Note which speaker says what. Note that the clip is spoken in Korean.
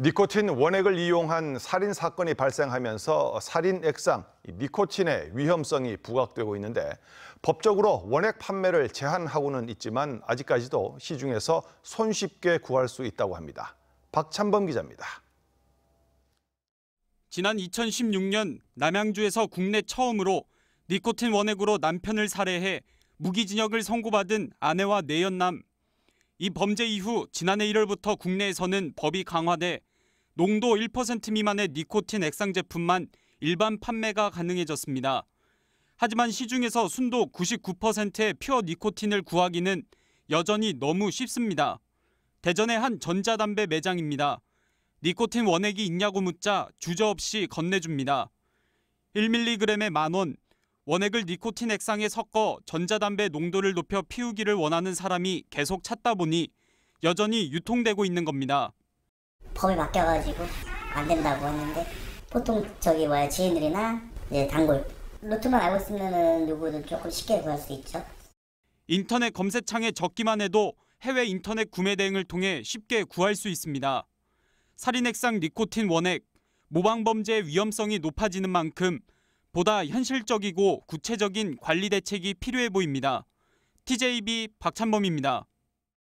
Speaker 1: 니코틴 원액을 이용한 살인 사건이 발생하면서 살인 액상, 니코틴의 위험성이 부각되고 있는데 법적으로 원액 판매를 제한하고는 있지만 아직까지도 시중에서 손쉽게 구할 수 있다고 합니다. 박찬범 기자입니다.
Speaker 2: 지난 2016년 남양주에서 국내 처음으로 니코틴 원액으로 남편을 살해해 무기징역을 선고받은 아내와 내연남 이 범죄 이후 지난해 1월부터 국내에서는 법이 강화돼 농도 1% 미만의 니코틴 액상 제품만 일반 판매가 가능해졌습니다. 하지만 시중에서 순도 99%의 퓨어 니코틴을 구하기는 여전히 너무 쉽습니다. 대전의 한 전자담배 매장입니다. 니코틴 원액이 있냐고 묻자 주저없이 건네줍니다. 1mg에 만원, 원액을 니코틴 액상에 섞어 전자담배 농도를 높여 피우기를 원하는 사람이 계속 찾다 보니 여전히 유통되고 있는 겁니다.
Speaker 3: 법에 맡겨가지고 안 된다고 했는데 보통 저기 뭐야 지인들이나 이제 단골 루트만 알고 있으면 누구든 조금 쉽게 구할 수 있죠.
Speaker 2: 인터넷 검색창에 적기만 해도 해외 인터넷 구매 대행을 통해 쉽게 구할 수 있습니다. 살인액상 니코틴 원액, 모방범죄의 위험성이 높아지는 만큼 보다 현실적이고 구체적인 관리 대책이 필요해 보입니다. TJB 박찬범입니다.